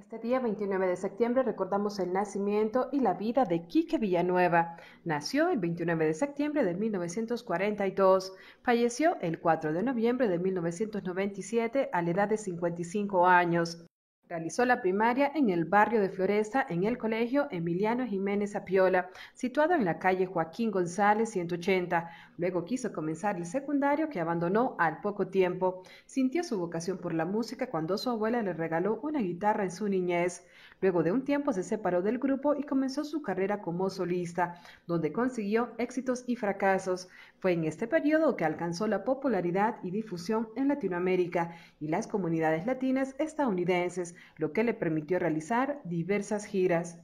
Este día 29 de septiembre recordamos el nacimiento y la vida de Quique Villanueva. Nació el 29 de septiembre de 1942, falleció el 4 de noviembre de 1997 a la edad de 55 años. Realizó la primaria en el barrio de Floresta, en el colegio Emiliano Jiménez Apiola, situado en la calle Joaquín González 180. Luego quiso comenzar el secundario que abandonó al poco tiempo. Sintió su vocación por la música cuando su abuela le regaló una guitarra en su niñez. Luego de un tiempo se separó del grupo y comenzó su carrera como solista, donde consiguió éxitos y fracasos. Fue en este periodo que alcanzó la popularidad y difusión en Latinoamérica y las comunidades latinas estadounidenses lo que le permitió realizar diversas giras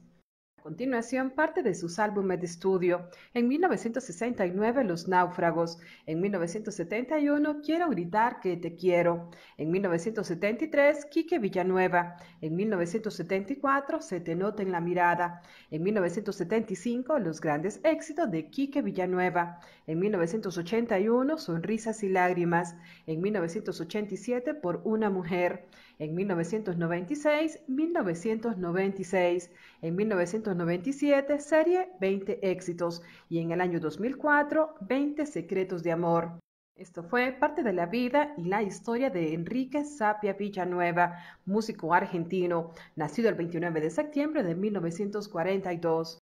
continuación parte de sus álbumes de estudio. En 1969, Los Náufragos. En 1971, Quiero gritar que te quiero. En 1973, Quique Villanueva. En 1974, Se te nota en la mirada. En 1975, Los grandes éxitos de Quique Villanueva. En 1981, Sonrisas y lágrimas. En 1987, Por una mujer. En 1996, 1996. En 1996, 1997, serie 20 éxitos y en el año 2004, 20 secretos de amor. Esto fue parte de la vida y la historia de Enrique Sapia Villanueva, músico argentino, nacido el 29 de septiembre de 1942.